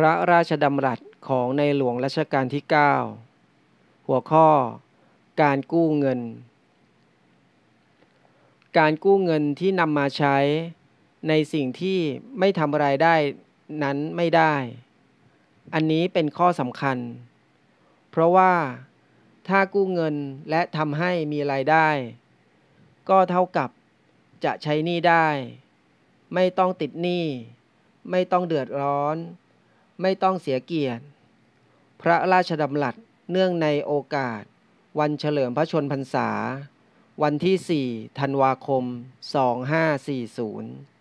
พระราชดำรัสของในหลวงรัชกาลที่ 9 หัวข้อ การกู้เงิน การกู้เงินที่นำมาใช้ในสิ่งที่ไม่ทำรายได้นั้นไม่ได้ อันนี้เป็นข้อสำคัญ เพราะว่าถ้ากู้เงินและทำให้มีรายได้ ก็เท่ากับจะใช้หนี้ได้ ไม่ต้องติดหนี้ ไม่ต้องเดือดร้อนไม่ต้องเสียเกียรติพระราชดำรัสเนื่องในโอกาส วันเฉลิมพระชนพรรษา วันที่ 4 ธันวาคม 2540